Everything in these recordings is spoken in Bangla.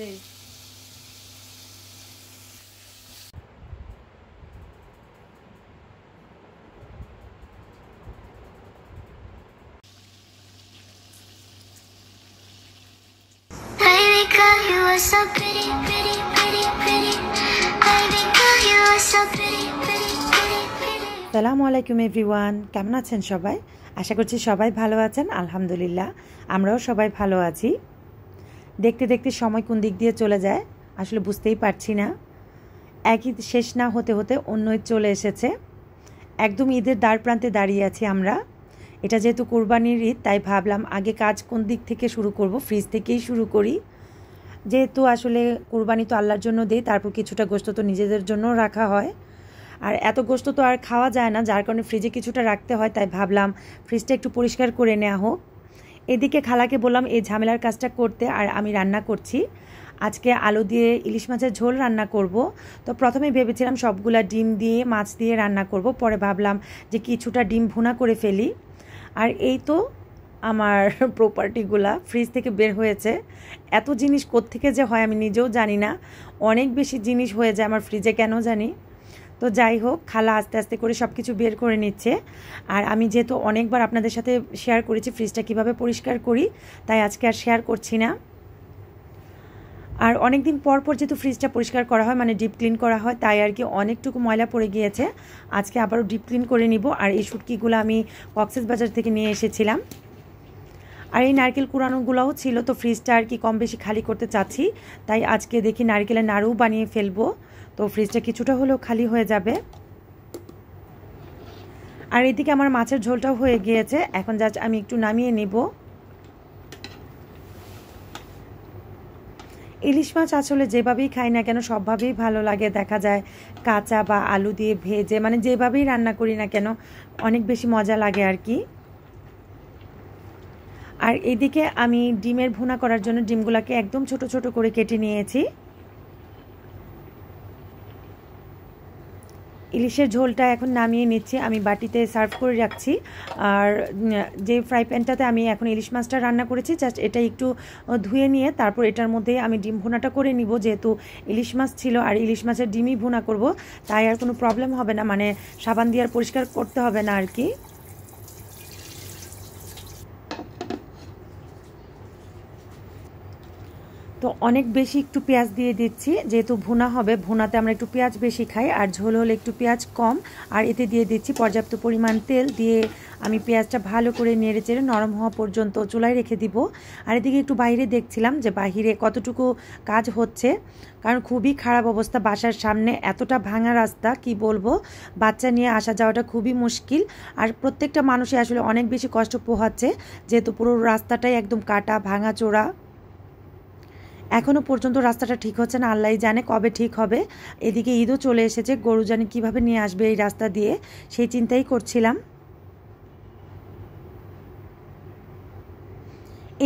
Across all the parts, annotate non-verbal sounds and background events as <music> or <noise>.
ver. So pretty, pretty, সালামু আলাইকুম এভরিওয়ান কেমন আছেন সবাই আশা করছি সবাই ভালো আছেন আলহামদুলিল্লাহ আমরাও সবাই ভালো আছি দেখতে দেখতে সময় কোন দিক দিয়ে চলে যায় আসলে বুঝতেই পারছি না একই শেষ না হতে হতে অন্য চলে এসেছে একদম ঈদের দ্বার প্রান্তে দাঁড়িয়ে আছি আমরা এটা যেহেতু কোরবানির ঈদ তাই ভাবলাম আগে কাজ কোন দিক থেকে শুরু করব ফ্রিজ থেকেই শুরু করি যেহেতু আসলে কোরবানি তো আল্লাহর জন্য দেয় তারপর কিছুটা গোস্ত তো নিজেদের জন্য রাখা হয় আর এত গোস্ত তো আর খাওয়া যায় না যার কারণে ফ্রিজে কিছুটা রাখতে হয় তাই ভাবলাম ফ্রিজটা একটু পরিষ্কার করে নেওয়া হোক এদিকে খালাকে বললাম এই ঝামেলার কাজটা করতে আর আমি রান্না করছি আজকে আলু দিয়ে ইলিশ মাছের ঝোল রান্না করব তো প্রথমে ভেবেছিলাম সবগুলা ডিম দিয়ে মাছ দিয়ে রান্না করব পরে ভাবলাম যে কিছুটা ডিম ভুনা করে ফেলি আর এই তো আমার প্রপার্টিগুলা <laughs> ফ্রিজ থেকে বের হয়েছে এত জিনিস থেকে যে হয় আমি নিজেও জানি না অনেক বেশি জিনিস হয়ে যায় আমার ফ্রিজে কেন জানি তো যাই হোক খালা আস্তে আস্তে করে সব কিছু বের করে নিচ্ছে আর আমি যেহেতু অনেকবার আপনাদের সাথে শেয়ার করেছি ফ্রিজটা কিভাবে পরিষ্কার করি তাই আজকে আর শেয়ার করছি না আর অনেক দিন পর পর যেহেতু ফ্রিজটা পরিষ্কার করা হয় মানে ডিপ ক্লিন করা হয় তাই আর কি অনেকটুকু ময়লা পড়ে গিয়েছে আজকে আবারও ডিপ ক্লিন করে নিব আর এই শুটকিগুলো আমি কক্সেস বাজার থেকে নিয়ে এসেছিলাম আর এই নারকেল কুড়ানোগুলোও ছিল তো ফ্রিজটা আর কি কম বেশি খালি করতে চাচ্ছি তাই আজকে দেখি নারকেলের নাড়ু বানিয়ে ফেলবো তো ফ্রিজটা কিছুটা হলেও খালি হয়ে যাবে আর এদিকে আমার মাছের ঝোলটাও হয়ে গিয়েছে এখন যা আমি একটু নামিয়ে নেব ইলিশ মাছ আসলে যেভাবেই খাই না কেন সবভাবেই ভালো লাগে দেখা যায় কাঁচা বা আলু দিয়ে ভেজে মানে যেভাবেই রান্না করি না কেন অনেক বেশি মজা লাগে আর কি আর এদিকে আমি ডিমের ভুনা করার জন্য ডিমগুলোকে একদম ছোট ছোট করে কেটে নিয়েছি ইলিশের ঝোলটা এখন নামিয়ে নিচ্ছি আমি বাটিতে সার্ভ করে রাখছি আর যে ফ্রাই প্যানটাতে আমি এখন ইলিশ মাছটা রান্না করেছি জাস্ট এটা একটু ধুয়ে নিয়ে তারপর এটার মধ্যে আমি ডিম ভুনাটা করে নিব যেহেতু ইলিশ মাছ ছিল আর ইলিশ মাছের ডিমই ভুনা করব তাই আর কোনো প্রবলেম হবে না মানে সাবান দিয়ে আর পরিষ্কার করতে হবে না আর কি তো অনেক বেশি একটু পেঁয়াজ দিয়ে দিচ্ছি যেহেতু ভুনা হবে ভুনাতে আমরা একটু পেঁয়াজ বেশি খাই আর ঝোল হলে একটু পেঁয়াজ কম আর এতে দিয়ে দিচ্ছি পর্যাপ্ত পরিমাণ তেল দিয়ে আমি পেঁয়াজটা ভালো করে নেড়ে চেড়ে নরম হওয়া পর্যন্ত চুলায় রেখে দিব আর এদিকে একটু বাইরে দেখছিলাম যে বাহিরে কতটুকু কাজ হচ্ছে কারণ খুবই খারাপ অবস্থা বাসার সামনে এতটা ভাঙা রাস্তা কি বলবো বাচ্চা নিয়ে আসা যাওয়াটা খুবই মুশকিল আর প্রত্যেকটা মানুষই আসলে অনেক বেশি কষ্ট পোহাচ্ছে যেহেতু পুরো রাস্তাটাই একদম কাটা ভাঙা চোরা এখনও পর্যন্ত রাস্তাটা ঠিক হচ্ছে না আল্লাহ জানে কবে ঠিক হবে এদিকে ঈদও চলে এসেছে গরু জানি কীভাবে নিয়ে আসবে এই রাস্তা দিয়ে সেই চিন্তাই করছিলাম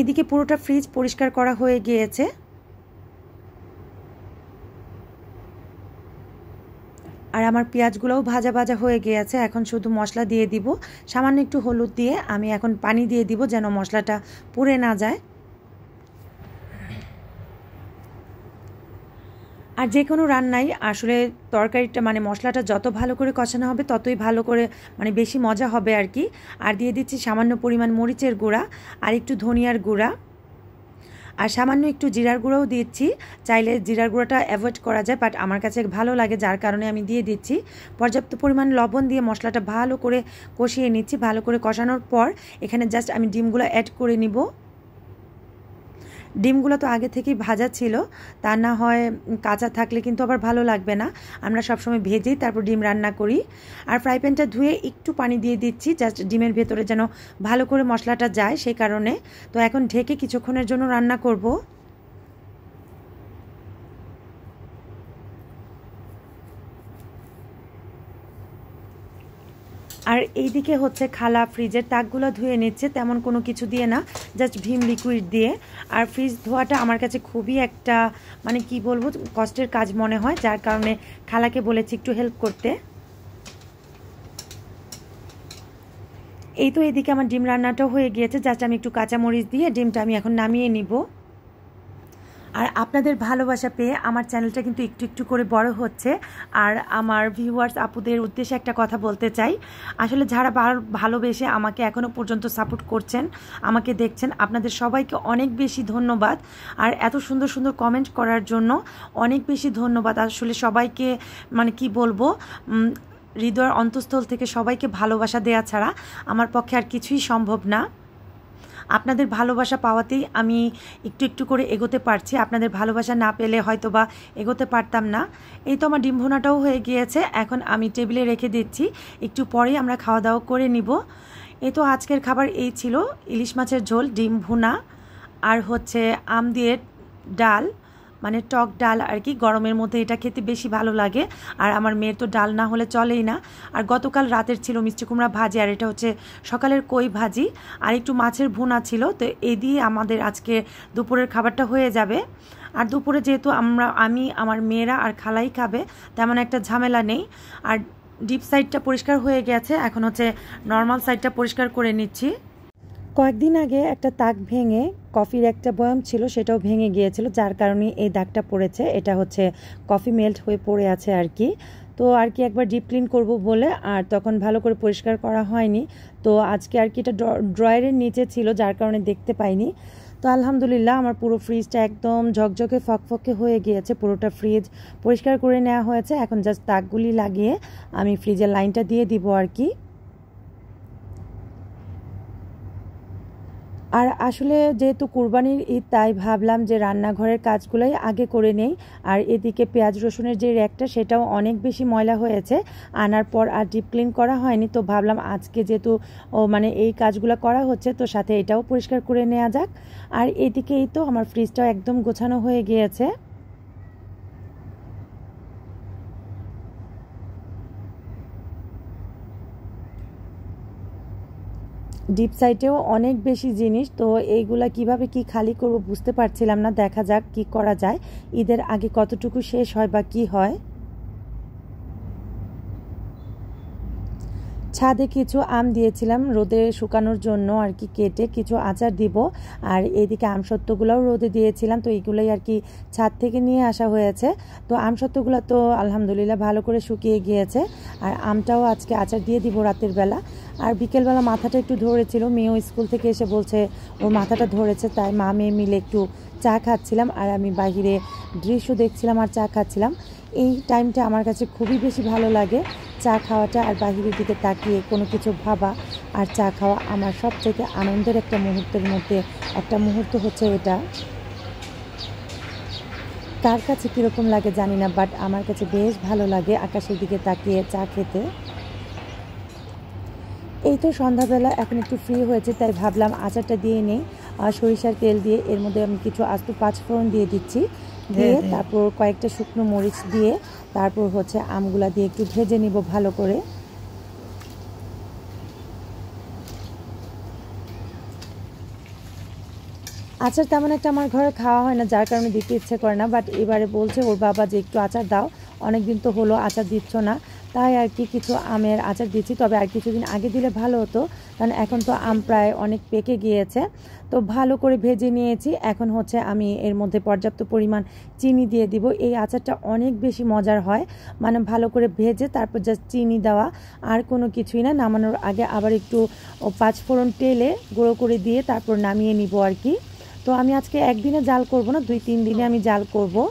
এদিকে পুরোটা ফ্রিজ পরিষ্কার করা হয়ে গিয়েছে আর আমার পেঁয়াজগুলোও ভাজা ভাজা হয়ে গিয়েছে এখন শুধু মশলা দিয়ে দিব সামান্য একটু হলুদ দিয়ে আমি এখন পানি দিয়ে দিব যেন মশলাটা পুড়ে না যায় আর যে কোনো রান্নাই আসলে তরকারিটা মানে মশলাটা যত ভালো করে কষানো হবে ততই ভালো করে মানে বেশি মজা হবে আর কি আর দিয়ে দিচ্ছি সামান্য পরিমাণ মরিচের গুঁড়া আর একটু ধনিয়ার গুঁড়া আর সামান্য একটু জিরার গুঁড়োও দিচ্ছি চাইলে জিরার গুঁড়োটা অ্যাভয়েড করা যায় বাট আমার কাছে ভালো লাগে যার কারণে আমি দিয়ে দিচ্ছি পর্যাপ্ত পরিমাণ লবণ দিয়ে মশলাটা ভালো করে কষিয়ে নিচ্ছি ভালো করে কষানোর পর এখানে জাস্ট আমি ডিমগুলো অ্যাড করে নিব ডিমগুলো তো আগে থেকেই ভাজা ছিল তা না হয় কাঁচা থাকলে কিন্তু আবার ভালো লাগবে না আমরা সবসময় ভেজেই তারপর ডিম রান্না করি আর ফ্রাই প্যানটা ধুয়ে একটু পানি দিয়ে দিচ্ছি জাস্ট ডিমের ভেতরে যেন ভালো করে মশলাটা যায় সেই কারণে তো এখন ঢেকে কিছুক্ষণের জন্য রান্না করবো আর এইদিকে হচ্ছে খালা ফ্রিজের তাকগুলো ধুয়ে নিচ্ছে তেমন কোনো কিছু দিয়ে না জাস্ট ভীম লিকুইড দিয়ে আর ফ্রিজ ধোয়াটা আমার কাছে খুবই একটা মানে কি বলবো কষ্টের কাজ মনে হয় যার কারণে খালাকে বলেছি একটু হেল্প করতে এই তো এদিকে আমার ডিম রান্নাটাও হয়ে গিয়েছে জাস্ট আমি একটু কাঁচামরিচ দিয়ে ডিমটা আমি এখন নামিয়ে নিব আর আপনাদের ভালোবাসা পেয়ে আমার চ্যানেলটা কিন্তু একটু একটু করে বড় হচ্ছে আর আমার ভিউয়ার্স আপুদের উদ্দেশ্যে একটা কথা বলতে চাই আসলে যারা ভালোবেসে আমাকে এখনও পর্যন্ত সাপোর্ট করছেন আমাকে দেখছেন আপনাদের সবাইকে অনেক বেশি ধন্যবাদ আর এত সুন্দর সুন্দর কমেন্ট করার জন্য অনেক বেশি ধন্যবাদ আসলে সবাইকে মানে কি বলবো হৃদয়ের অন্তঃস্থল থেকে সবাইকে ভালোবাসা দেয়া ছাড়া আমার পক্ষে আর কিছুই সম্ভব না আপনাদের ভালোবাসা পাওয়াতেই আমি একটু একটু করে এগোতে পারছি আপনাদের ভালোবাসা না পেলে হয়তো বা এগোতে পারতাম না এই তো আমার ডিম ভোনাটাও হয়ে গিয়েছে এখন আমি টেবিলে রেখে দিচ্ছি একটু পরেই আমরা খাওয়া দাওয়া করে নিব এই তো আজকের খাবার এই ছিল ইলিশ মাছের ঝোল ডিম ভুনা আর হচ্ছে আম দিয়ে ডাল মানে টক ডাল আর কি গরমের মধ্যে এটা খেতে বেশি ভালো লাগে আর আমার মেয়ের তো ডাল না হলে চলেই না আর গতকাল রাতের ছিল মিষ্টি কুমড়া ভাজি আর এটা হচ্ছে সকালের কই ভাজি আর একটু মাছের ভুনা ছিল তো এই দিয়ে আমাদের আজকে দুপুরের খাবারটা হয়ে যাবে আর দুপুরে যেহেতু আমরা আমি আমার মেয়েরা আর খালাই খাবে তেমন একটা ঝামেলা নেই আর ডিপ সাইডটা পরিষ্কার হয়ে গেছে এখন হচ্ছে নর্মাল সাইডটা পরিষ্কার করে নিচ্ছি কয়েকদিন আগে একটা তাক ভেঙে কফির একটা বয়াম ছিল সেটাও ভেঙে গিয়েছিল যার কারণে এই দাগটা পড়েছে এটা হচ্ছে কফি মেল্ট হয়ে পড়ে আছে আর কি তো আর কি একবার ডিপ ক্লিন করব বলে আর তখন ভালো করে পরিষ্কার করা হয়নি তো আজকে আর কি এটা ড্রয়ারের নিচে ছিল যার কারণে দেখতে পাইনি তো আলহামদুলিল্লাহ আমার পুরো ফ্রিজটা একদম ঝকঝকে ফকফকে হয়ে গিয়েছে পুরোটা ফ্রিজ পরিষ্কার করে নেওয়া হয়েছে এখন জাস্ট তাকগুলি লাগিয়ে আমি ফ্রিজের লাইনটা দিয়ে দিব আর কি আর আসলে যেহেতু কুরবানির ঈদ তাই ভাবলাম যে রান্নাঘরের কাজগুলোই আগে করে নেই আর এদিকে পেঁয়াজ রসুনের যে র্যাকটা সেটাও অনেক বেশি ময়লা হয়েছে আনার পর আর ডিপ ক্লিন করা হয়নি তো ভাবলাম আজকে যেহেতু মানে এই কাজগুলো করা হচ্ছে তো সাথে এটাও পরিষ্কার করে নেওয়া যাক আর এদিকেই তো আমার ফ্রিজটাও একদম গোছানো হয়ে গিয়েছে ডিপ সাইটেও অনেক বেশি জিনিস তো এইগুলা কিভাবে কি খালি করব বুঝতে পারছিলাম না দেখা যাক কি করা যায় ঈদের আগে কতটুকু শেষ হয় বা কি হয় ছাদে কিছু আম দিয়েছিলাম রোদে শুকানোর জন্য আর কি কেটে কিছু আচার দিব আর এদিকে আমসত্ত্বগুলোও রোদে দিয়েছিলাম তো এইগুলোই আর কি ছাদ থেকে নিয়ে আসা হয়েছে তো আমসত্ত্বগুলো তো আলহামদুলিল্লাহ ভালো করে শুকিয়ে গিয়েছে আর আমটাও আজকে আচার দিয়ে দিব রাতের বেলা আর বিকেলবেলা মাথাটা একটু ধরেছিল মেয়েও স্কুল থেকে এসে বলছে ওর মাথাটা ধরেছে তাই মা মেয়ে মিলে একটু চা খাচ্ছিলাম আর আমি বাহিরে দৃশ্য দেখছিলাম আর চা খাচ্ছিলাম এই টাইমটা আমার কাছে খুবই বেশি ভালো লাগে চা খাওয়াটা আর বাহিরের দিকে তাকিয়ে কোনো কিছু ভাবা আর চা খাওয়া আমার সব থেকে আনন্দের একটা মুহূর্তের মধ্যে একটা মুহূর্ত হচ্ছে এটা কার কাছে কীরকম লাগে জানি না বাট আমার কাছে বেশ ভালো লাগে আকাশের দিকে তাকিয়ে চা খেতে এই তো সন্ধ্যাবেলা এখন একটু ফ্রি হয়েছে তাই ভাবলাম আচারটা দিয়ে নেই আর সরিষার তেল দিয়ে এর মধ্যে আমি কিছু আস্ত পাঁচফোড়ন দিয়ে দিচ্ছি দিয়ে হ্যাঁ, হ্যাঁ। তারপর কয়েকটা শুকনো মরিচ দিয়ে তারপর হচ্ছে আমগুলা দিয়ে একটু ভেজে নিব ভালো করে আচার তেমন একটা আমার ঘরে খাওয়া হয় না যার কারণে দিতে ইচ্ছে করে না বাট এবারে বলছে ওর বাবা যে একটু আচার দাও অনেকদিন তো হলো আচার দিচ্ছ না তাই আর কি কিছু আমের আচার দিচ্ছি তবে আর কিছুদিন আগে দিলে ভালো হতো কারণ এখন তো আম প্রায় অনেক পেকে গিয়েছে তো ভালো করে ভেজে নিয়েছি এখন হচ্ছে আমি এর মধ্যে পর্যাপ্ত পরিমাণ চিনি দিয়ে দিব এই আচারটা অনেক বেশি মজার হয় মানে ভালো করে ভেজে তারপর জাস্ট চিনি দেওয়া আর কোনো কিছুই না নামানোর আগে আবার একটু পাঁচফোড়ন তেলে গুঁড়ো করে দিয়ে তারপর নামিয়ে নিব আর কি তো আমি আজকে একদিনে জাল করব না দুই তিন দিনে আমি জাল করবো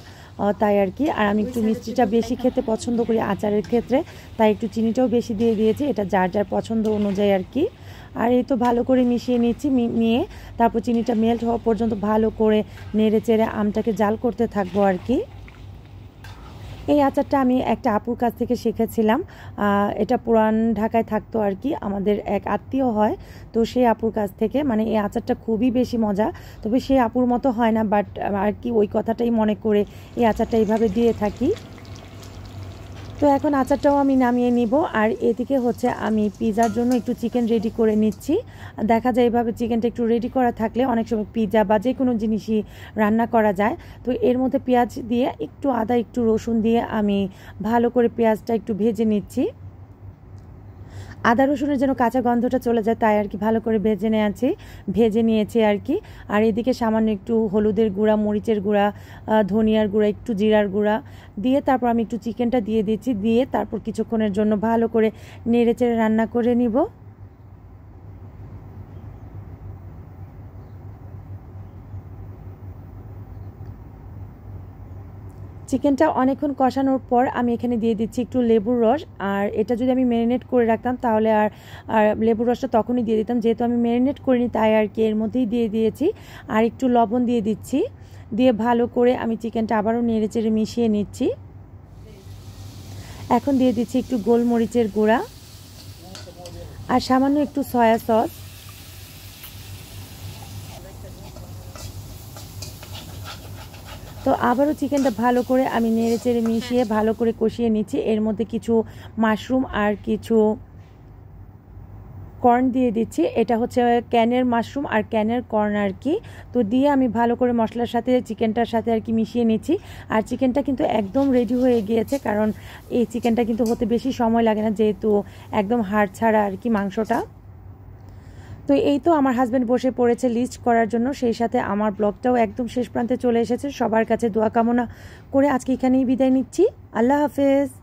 তাই আর কি আর আমি একটু মিষ্টিটা বেশি খেতে পছন্দ করি আচারের ক্ষেত্রে তাই একটু চিনিটাও বেশি দিয়ে দিয়েছি এটা যার যার পছন্দ অনুযায়ী আর কি আর এই তো ভালো করে মিশিয়ে নিচ্ছি নিয়ে তারপর চিনিটা মেল্ট হওয়া পর্যন্ত ভালো করে নেড়ে চেড়ে আমটাকে জাল করতে থাকবো আর কি এই আচারটা আমি একটা আপুর কাছ থেকে শিখেছিলাম এটা পুরান ঢাকায় থাকতো আর কি আমাদের এক আত্মীয় হয় তো সেই আপুর কাছ থেকে মানে এই আচারটা খুবই বেশি মজা তবে সেই আপুর মতো হয় না বাট আর কি ওই কথাটাই মনে করে এই আচারটা এইভাবে দিয়ে থাকি তো এখন আচারটাও আমি নামিয়ে নিব আর এদিকে হচ্ছে আমি পিজার জন্য একটু চিকেন রেডি করে নিচ্ছি দেখা যায় এভাবে চিকেনটা একটু রেডি করা থাকলে অনেক সময় পিজা বা যে কোনো জিনিসই রান্না করা যায় তো এর মধ্যে পেঁয়াজ দিয়ে একটু আদা একটু রসুন দিয়ে আমি ভালো করে পেঁয়াজটা একটু ভেজে নিচ্ছি আদা রসুনের যেন কাঁচা গন্ধটা চলে যায় তাই আর কি ভালো করে ভেজে নিয়েছি ভেজে নিয়েছি আর কি আর এদিকে সামান্য একটু হলুদের গুঁড়া মরিচের গুঁড়া ধনিয়ার গুঁড়া একটু জিরার গুঁড়া দিয়ে তারপর আমি একটু চিকেনটা দিয়ে দিয়েছি দিয়ে তারপর কিছুক্ষণের জন্য ভালো করে নেড়ে চেড়ে রান্না করে নিব চিকেনটা অনেকক্ষণ কষানোর পর আমি এখানে দিয়ে দিচ্ছি একটু লেবুর রস আর এটা যদি আমি ম্যারিনেট করে রাখতাম তাহলে আর আর লেবুর রসটা তখনই দিয়ে দিতাম যেহেতু আমি ম্যারিনেট করিনি তাই আর কি এর মধ্যেই দিয়ে দিয়েছি আর একটু লবণ দিয়ে দিচ্ছি দিয়ে ভালো করে আমি চিকেনটা আবারও নেড়ে চেড়ে মিশিয়ে নিচ্ছি এখন দিয়ে দিচ্ছি একটু গোলমরিচের গুঁড়া আর সামান্য একটু সয়া সস তো আবারও চিকেনটা ভালো করে আমি নেড়ে চেড়ে মিশিয়ে হ্যাঁ। ভালো করে কষিয়ে নিচ্ছি এর মধ্যে কিছু মাশরুম আর কিছু কর্ন দিয়ে দিচ্ছি এটা হচ্ছে ক্যানের মাশরুম আর ক্যানের কর্ন আর কি তো দিয়ে আমি ভালো করে মশলার সাথে চিকেনটার সাথে আর কি মিশিয়ে নিচ্ছি আর চিকেনটা কিন্তু একদম রেডি হয়ে গিয়েছে কারণ এই চিকেনটা কিন্তু হতে বেশি সময় লাগে না যেহেতু একদম হাড় ছাড়া আর কি মাংসটা তো এই তো আমার হাজব্যান্ড বসে পড়েছে লিস্ট করার জন্য সেই সাথে আমার ব্লগটাও একদম শেষ প্রান্তে চলে এসেছে সবার কাছে দোয়া কামনা করে আজকে এখানেই বিদায় নিচ্ছি আল্লাহ হাফেজ